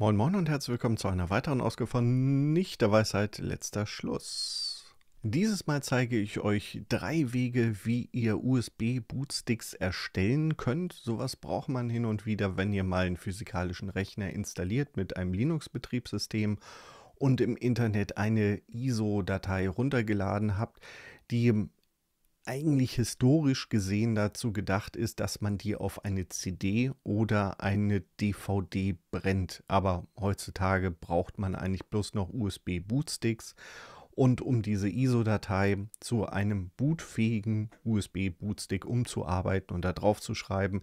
Moin Moin und herzlich willkommen zu einer weiteren Ausgabe von Nicht der Weisheit letzter Schluss. Dieses Mal zeige ich euch drei Wege, wie ihr USB-Bootsticks erstellen könnt. Sowas braucht man hin und wieder, wenn ihr mal einen physikalischen Rechner installiert mit einem Linux-Betriebssystem und im Internet eine ISO-Datei runtergeladen habt, die eigentlich historisch gesehen dazu gedacht ist, dass man die auf eine CD oder eine DVD brennt. Aber heutzutage braucht man eigentlich bloß noch USB-Bootsticks. Und um diese ISO-Datei zu einem bootfähigen USB-Bootstick umzuarbeiten und da drauf zu schreiben,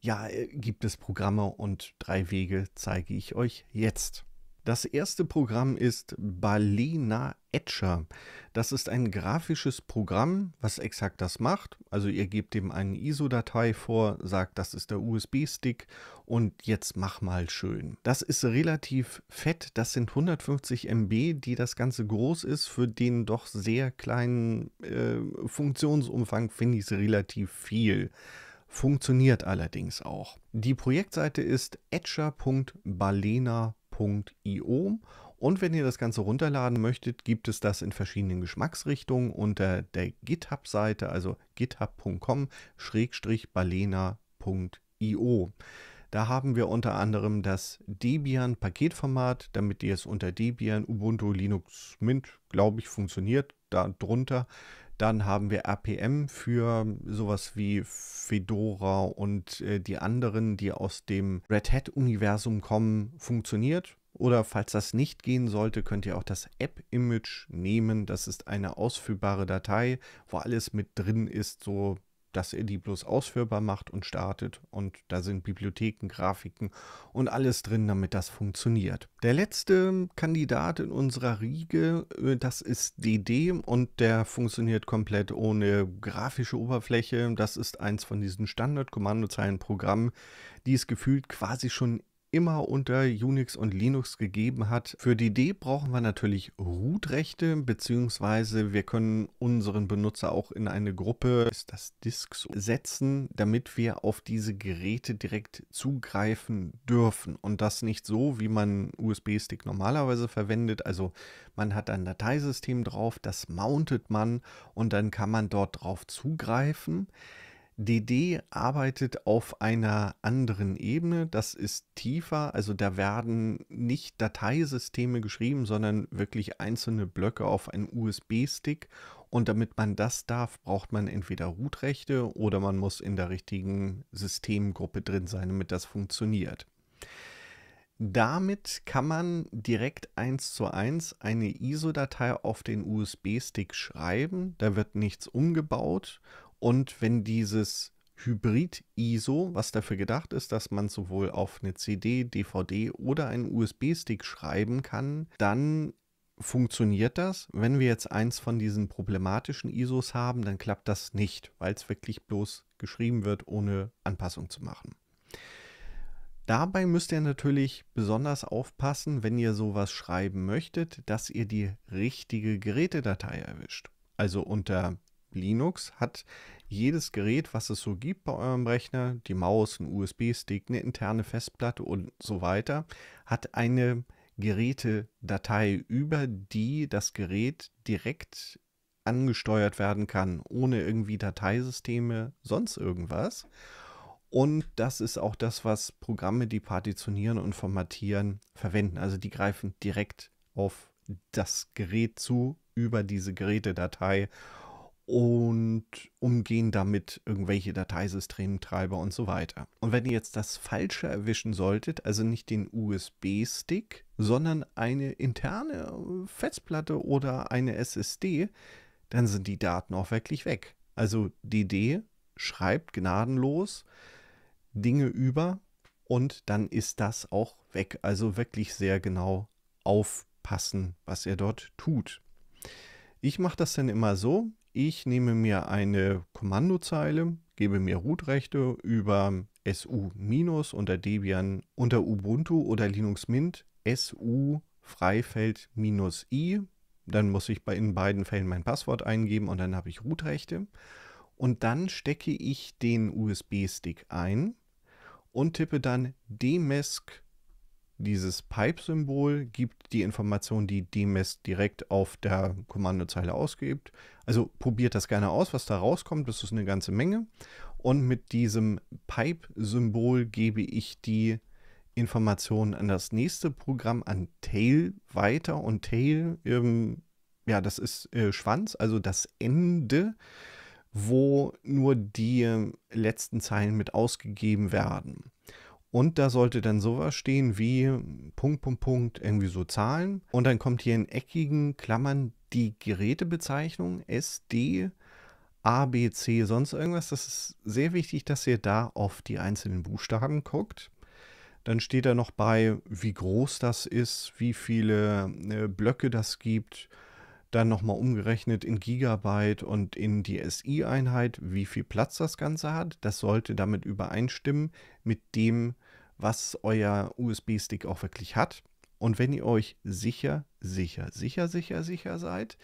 ja, äh, gibt es Programme und drei Wege zeige ich euch jetzt. Das erste Programm ist Balena Etcher. Das ist ein grafisches Programm, was exakt das macht. Also ihr gebt dem eine ISO-Datei vor, sagt, das ist der USB-Stick und jetzt mach mal schön. Das ist relativ fett, das sind 150 MB, die das Ganze groß ist. Für den doch sehr kleinen äh, Funktionsumfang finde ich es relativ viel funktioniert allerdings auch. Die Projektseite ist etcher.balena.com www.io. Und wenn ihr das Ganze runterladen möchtet, gibt es das in verschiedenen Geschmacksrichtungen unter der GitHub-Seite, also github.com-balena.io. Da haben wir unter anderem das Debian-Paketformat, damit ihr es unter Debian, Ubuntu, Linux, Mint, glaube ich, funktioniert. Darunter dann haben wir RPM für sowas wie Fedora und äh, die anderen, die aus dem Red Hat-Universum kommen, funktioniert. Oder falls das nicht gehen sollte, könnt ihr auch das App-Image nehmen. Das ist eine ausführbare Datei, wo alles mit drin ist, so dass ihr die bloß ausführbar macht und startet. Und da sind Bibliotheken, Grafiken und alles drin, damit das funktioniert. Der letzte Kandidat in unserer Riege, äh, das ist DD und der funktioniert komplett ohne grafische Oberfläche. Das ist eins von diesen standard kommandozeilen programmen die es gefühlt quasi schon immer unter Unix und Linux gegeben hat. Für die D brauchen wir natürlich Root-Rechte, beziehungsweise wir können unseren Benutzer auch in eine Gruppe, ist das Disks, setzen, damit wir auf diese Geräte direkt zugreifen dürfen. Und das nicht so, wie man USB-Stick normalerweise verwendet. Also man hat ein Dateisystem drauf, das mountet man und dann kann man dort drauf zugreifen. DD arbeitet auf einer anderen Ebene, das ist tiefer, also da werden nicht Dateisysteme geschrieben, sondern wirklich einzelne Blöcke auf einen USB-Stick und damit man das darf, braucht man entweder Root-Rechte oder man muss in der richtigen Systemgruppe drin sein, damit das funktioniert. Damit kann man direkt eins zu eins eine ISO-Datei auf den USB-Stick schreiben. Da wird nichts umgebaut und wenn dieses Hybrid-ISO, was dafür gedacht ist, dass man sowohl auf eine CD, DVD oder einen USB-Stick schreiben kann, dann funktioniert das. Wenn wir jetzt eins von diesen problematischen ISOs haben, dann klappt das nicht, weil es wirklich bloß geschrieben wird, ohne Anpassung zu machen. Dabei müsst ihr natürlich besonders aufpassen, wenn ihr sowas schreiben möchtet, dass ihr die richtige Gerätedatei erwischt. Also unter Linux hat jedes Gerät, was es so gibt bei eurem Rechner, die Maus, ein USB-Stick, eine interne Festplatte und so weiter, hat eine Gerätedatei, über die das Gerät direkt angesteuert werden kann, ohne irgendwie Dateisysteme, sonst irgendwas. Und das ist auch das, was Programme, die partitionieren und formatieren, verwenden. Also die greifen direkt auf das Gerät zu über diese Gerätedatei und umgehen damit irgendwelche Dateisystemtreiber und so weiter. Und wenn ihr jetzt das Falsche erwischen solltet, also nicht den USB-Stick, sondern eine interne äh, Festplatte oder eine SSD, dann sind die Daten auch wirklich weg. Also DD schreibt gnadenlos Dinge über und dann ist das auch weg. Also wirklich sehr genau aufpassen, was er dort tut. Ich mache das dann immer so, ich nehme mir eine Kommandozeile, gebe mir root über su- unter Debian unter Ubuntu oder Linux Mint su Freifeld i. Dann muss ich bei in beiden Fällen mein Passwort eingeben und dann habe ich root Und dann stecke ich den USB-Stick ein und tippe dann dmesk dieses Pipe-Symbol gibt die Information, die DMS direkt auf der Kommandozeile ausgibt. Also probiert das gerne aus, was da rauskommt. Das ist eine ganze Menge. Und mit diesem Pipe-Symbol gebe ich die Informationen an das nächste Programm, an Tail weiter. Und Tail, ähm, ja, das ist äh, Schwanz, also das Ende, wo nur die ähm, letzten Zeilen mit ausgegeben werden. Und da sollte dann sowas stehen wie hm, Punkt, Punkt, Punkt, irgendwie so Zahlen. Und dann kommt hier in eckigen Klammern die Gerätebezeichnung SD, ABC, sonst irgendwas. Das ist sehr wichtig, dass ihr da auf die einzelnen Buchstaben guckt. Dann steht da noch bei, wie groß das ist, wie viele äh, Blöcke das gibt dann nochmal umgerechnet in Gigabyte und in die SI-Einheit, wie viel Platz das Ganze hat. Das sollte damit übereinstimmen mit dem, was euer USB-Stick auch wirklich hat. Und wenn ihr euch sicher, sicher, sicher, sicher, sicher seid,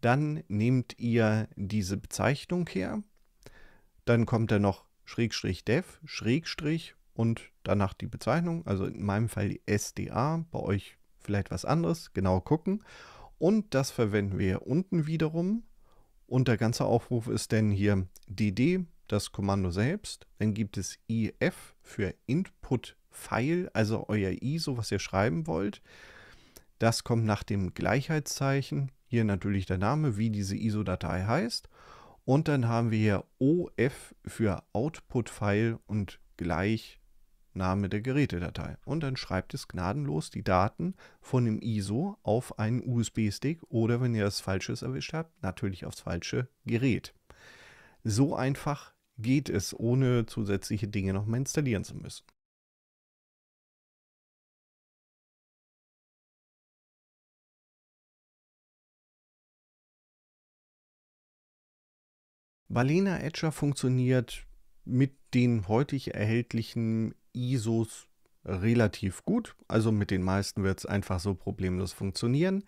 dann nehmt ihr diese Bezeichnung her. Dann kommt dann noch Schrägstrich Dev, Schrägstrich und danach die Bezeichnung. Also in meinem Fall SDA, bei euch vielleicht was anderes. Genau gucken. Und das verwenden wir unten wiederum. Und der ganze Aufruf ist dann hier dd, das Kommando selbst. Dann gibt es if für Input File, also euer ISO, was ihr schreiben wollt. Das kommt nach dem Gleichheitszeichen. Hier natürlich der Name, wie diese ISO-Datei heißt. Und dann haben wir hier OF für Output-File und gleich Name der Gerätedatei. Und dann schreibt es gnadenlos die Daten von dem ISO auf einen USB-Stick oder, wenn ihr das Falsches erwischt habt, natürlich aufs falsche Gerät. So einfach geht es, ohne zusätzliche Dinge nochmal installieren zu müssen. Balena Edger funktioniert mit den heutig erhältlichen ISOs relativ gut. Also mit den meisten wird es einfach so problemlos funktionieren.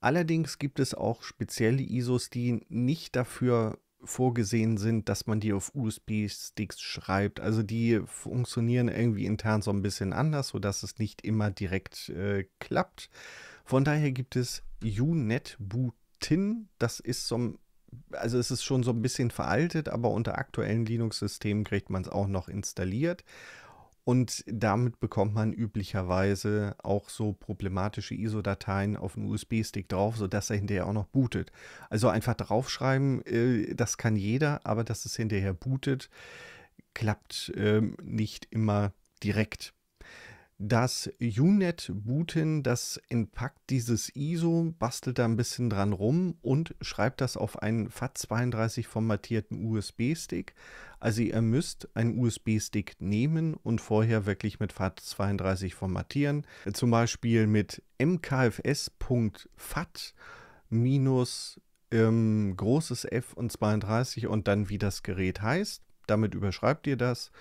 Allerdings gibt es auch spezielle ISOs, die nicht dafür vorgesehen sind, dass man die auf USB-Sticks schreibt. Also die funktionieren irgendwie intern so ein bisschen anders, sodass es nicht immer direkt äh, klappt. Von daher gibt es UNetBootin. Das ist so ein also es ist schon so ein bisschen veraltet, aber unter aktuellen Linux-Systemen kriegt man es auch noch installiert. Und damit bekommt man üblicherweise auch so problematische ISO-Dateien auf einen USB-Stick drauf, sodass er hinterher auch noch bootet. Also einfach draufschreiben, äh, das kann jeder, aber dass es hinterher bootet, klappt ähm, nicht immer direkt. Das UNet-Booten, das entpackt dieses ISO, bastelt da ein bisschen dran rum und schreibt das auf einen FAT32 formatierten USB-Stick, also ihr müsst einen USB-Stick nehmen und vorher wirklich mit FAT32 formatieren. Zum Beispiel mit mkfs.fat minus ähm, großes F und 32 und dann wie das Gerät heißt. Damit überschreibt ihr das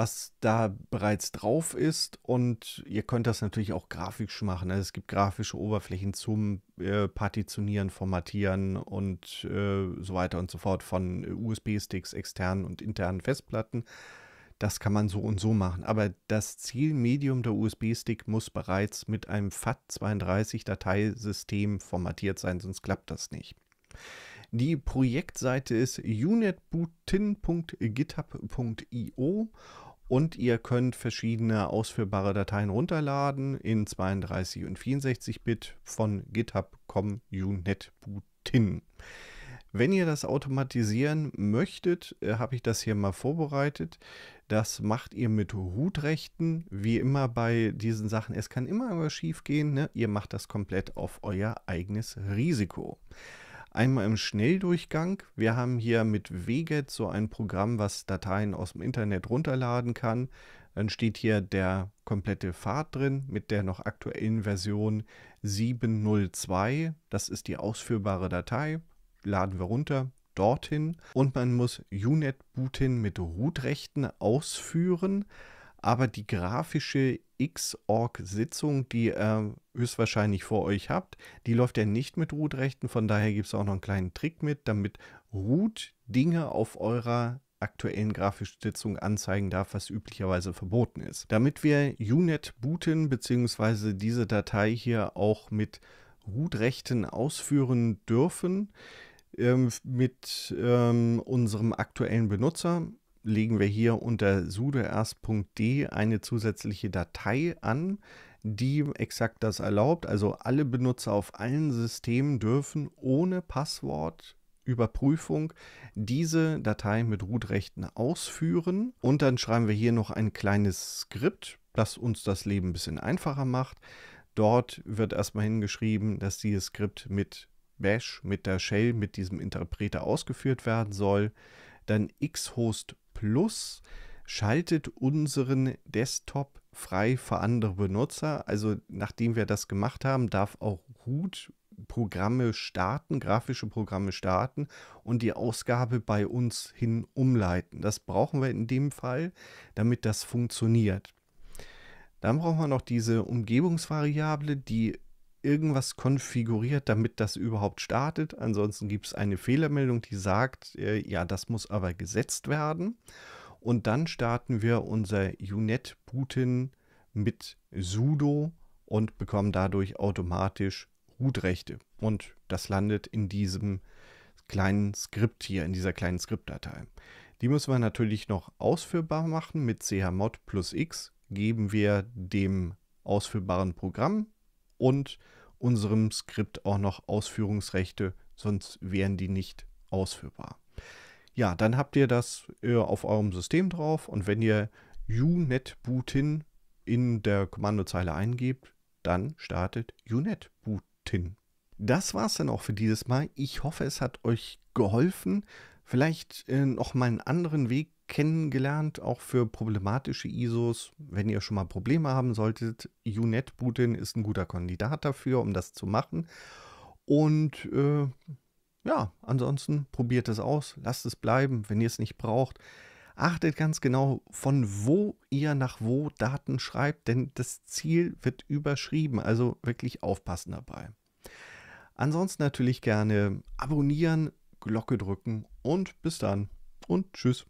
was da bereits drauf ist. Und ihr könnt das natürlich auch grafisch machen. Also es gibt grafische Oberflächen zum äh, Partitionieren, Formatieren und äh, so weiter und so fort von äh, USB-Sticks, externen und internen Festplatten. Das kann man so und so machen. Aber das Zielmedium der USB-Stick muss bereits mit einem FAT32-Dateisystem formatiert sein, sonst klappt das nicht. Die Projektseite ist unitbootin.github.io und ihr könnt verschiedene ausführbare Dateien runterladen in 32 und 64 Bit von GitHub.com UNetBootin. Wenn ihr das automatisieren möchtet, äh, habe ich das hier mal vorbereitet. Das macht ihr mit Hutrechten, wie immer bei diesen Sachen. Es kann immer schief gehen. Ne? Ihr macht das komplett auf euer eigenes Risiko. Einmal im Schnelldurchgang. Wir haben hier mit WGET so ein Programm, was Dateien aus dem Internet runterladen kann. Dann steht hier der komplette Pfad drin mit der noch aktuellen Version 7.02. Das ist die ausführbare Datei. Laden wir runter dorthin. Und man muss UNet-Bootin mit Root-Rechten ausführen. Aber die grafische X-Org-Sitzung, die ihr höchstwahrscheinlich vor euch habt. Die läuft ja nicht mit Root-Rechten, von daher gibt es auch noch einen kleinen Trick mit, damit Root Dinge auf eurer aktuellen grafischen Sitzung anzeigen darf, was üblicherweise verboten ist. Damit wir UNet booten bzw. diese Datei hier auch mit Root-Rechten ausführen dürfen, ähm, mit ähm, unserem aktuellen Benutzer legen wir hier unter sudoers.d eine zusätzliche Datei an, die exakt das erlaubt. Also alle Benutzer auf allen Systemen dürfen ohne Passwort Überprüfung diese Datei mit Root-Rechten ausführen. Und dann schreiben wir hier noch ein kleines Skript, das uns das Leben ein bisschen einfacher macht. Dort wird erstmal hingeschrieben, dass dieses Skript mit Bash, mit der Shell, mit diesem Interpreter ausgeführt werden soll. Dann xhost Plus schaltet unseren Desktop frei für andere Benutzer. Also nachdem wir das gemacht haben, darf auch Root Programme starten, grafische Programme starten und die Ausgabe bei uns hin umleiten. Das brauchen wir in dem Fall, damit das funktioniert. Dann brauchen wir noch diese Umgebungsvariable, die irgendwas konfiguriert, damit das überhaupt startet. Ansonsten gibt es eine Fehlermeldung, die sagt, äh, ja, das muss aber gesetzt werden. Und dann starten wir unser UNet booten mit sudo und bekommen dadurch automatisch root Und das landet in diesem kleinen Skript hier, in dieser kleinen Skriptdatei. Die müssen wir natürlich noch ausführbar machen. Mit chmod plus x geben wir dem ausführbaren Programm und unserem Skript auch noch Ausführungsrechte, sonst wären die nicht ausführbar. Ja, dann habt ihr das äh, auf eurem System drauf und wenn ihr unetbootin in der Kommandozeile eingebt, dann startet unetbootin. Das war es dann auch für dieses Mal. Ich hoffe, es hat euch geholfen, vielleicht äh, noch mal einen anderen Weg kennengelernt, auch für problematische ISOs. Wenn ihr schon mal Probleme haben solltet, UNet Bootin ist ein guter Kandidat dafür, um das zu machen. Und äh, ja, ansonsten probiert es aus, lasst es bleiben, wenn ihr es nicht braucht. Achtet ganz genau, von wo ihr nach wo Daten schreibt, denn das Ziel wird überschrieben, also wirklich aufpassen dabei. Ansonsten natürlich gerne abonnieren, Glocke drücken und bis dann und tschüss.